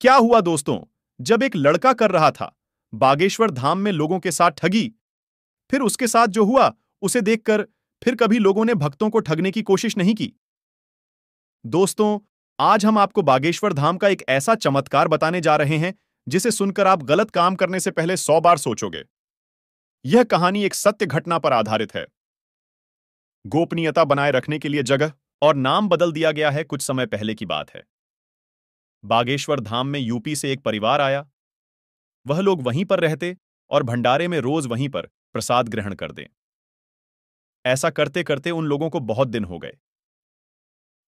क्या हुआ दोस्तों जब एक लड़का कर रहा था बागेश्वर धाम में लोगों के साथ ठगी फिर उसके साथ जो हुआ उसे देखकर फिर कभी लोगों ने भक्तों को ठगने की कोशिश नहीं की दोस्तों आज हम आपको बागेश्वर धाम का एक ऐसा चमत्कार बताने जा रहे हैं जिसे सुनकर आप गलत काम करने से पहले सौ बार सोचोगे यह कहानी एक सत्य घटना पर आधारित है गोपनीयता बनाए रखने के लिए जगह और नाम बदल दिया गया है कुछ समय पहले की बात है बागेश्वर धाम में यूपी से एक परिवार आया वह लोग वहीं पर रहते और भंडारे में रोज वहीं पर प्रसाद ग्रहण कर दें ऐसा करते करते उन लोगों को बहुत दिन हो गए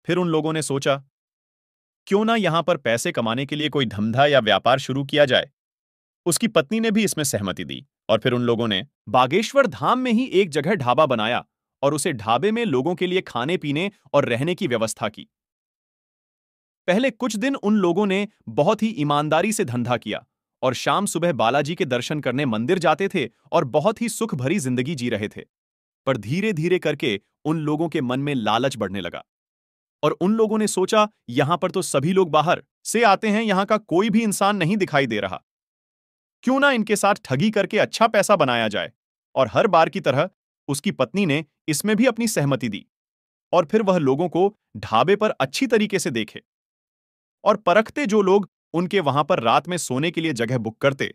फिर उन लोगों ने सोचा क्यों ना यहां पर पैसे कमाने के लिए कोई धंधा या व्यापार शुरू किया जाए उसकी पत्नी ने भी इसमें सहमति दी और फिर उन लोगों ने बागेश्वर धाम में ही एक जगह ढाबा बनाया और उसे ढाबे में लोगों के लिए खाने पीने और रहने की व्यवस्था की पहले कुछ दिन उन लोगों ने बहुत ही ईमानदारी से धंधा किया और शाम सुबह बालाजी के दर्शन करने मंदिर जाते थे और बहुत ही सुख भरी जिंदगी जी रहे थे पर धीरे धीरे करके उन लोगों के मन में लालच बढ़ने लगा और उन लोगों ने सोचा यहां पर तो सभी लोग बाहर से आते हैं यहां का कोई भी इंसान नहीं दिखाई दे रहा क्यों ना इनके साथ ठगी करके अच्छा पैसा बनाया जाए और हर बार की तरह उसकी पत्नी ने इसमें भी अपनी सहमति दी और फिर वह लोगों को ढाबे पर अच्छी तरीके से देखे और परखते जो लोग उनके वहां पर रात में सोने के लिए जगह बुक करते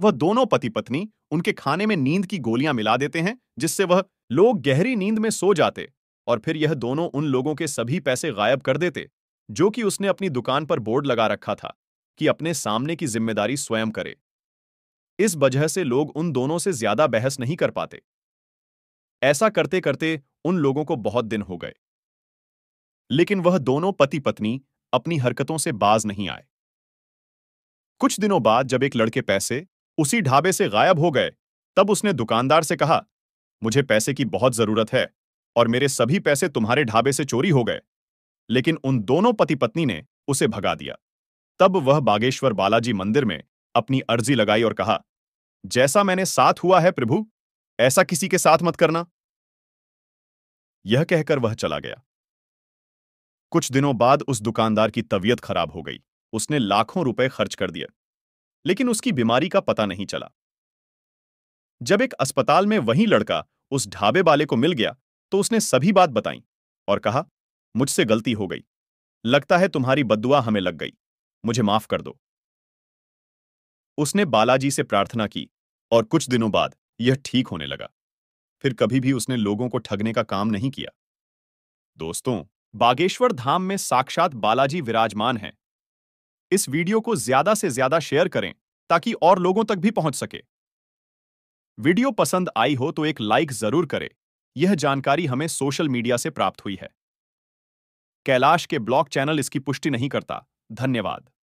वह दोनों पति पत्नी उनके खाने में नींद की गोलियां मिला देते हैं जिससे वह लोग गहरी नींद में सो जाते और फिर यह दोनों उन लोगों के सभी पैसे गायब कर देते जो कि उसने अपनी दुकान पर बोर्ड लगा रखा था कि अपने सामने की जिम्मेदारी स्वयं करे इस वजह से लोग उन दोनों से ज्यादा बहस नहीं कर पाते ऐसा करते करते उन लोगों को बहुत दिन हो गए लेकिन वह दोनों पति पत्नी अपनी हरकतों से बाज नहीं आए कुछ दिनों बाद जब एक लड़के पैसे उसी ढाबे से गायब हो गए तब उसने दुकानदार से कहा मुझे पैसे की बहुत जरूरत है और मेरे सभी पैसे तुम्हारे ढाबे से चोरी हो गए लेकिन उन दोनों पति पत्नी ने उसे भगा दिया तब वह बागेश्वर बालाजी मंदिर में अपनी अर्जी लगाई और कहा जैसा मैंने साथ हुआ है प्रभु ऐसा किसी के साथ मत करना यह कहकर वह चला गया कुछ दिनों बाद उस दुकानदार की तबीयत खराब हो गई उसने लाखों रुपए खर्च कर दिए लेकिन उसकी बीमारी का पता नहीं चला जब एक अस्पताल में वही लड़का उस ढाबे वाले को मिल गया तो उसने सभी बात बताई और कहा मुझसे गलती हो गई लगता है तुम्हारी बदुआ हमें लग गई मुझे माफ कर दो उसने बालाजी से प्रार्थना की और कुछ दिनों बाद यह ठीक होने लगा फिर कभी भी उसने लोगों को ठगने का काम नहीं किया दोस्तों बागेश्वर धाम में साक्षात बालाजी विराजमान हैं इस वीडियो को ज्यादा से ज्यादा शेयर करें ताकि और लोगों तक भी पहुंच सके वीडियो पसंद आई हो तो एक लाइक जरूर करें यह जानकारी हमें सोशल मीडिया से प्राप्त हुई है कैलाश के ब्लॉग चैनल इसकी पुष्टि नहीं करता धन्यवाद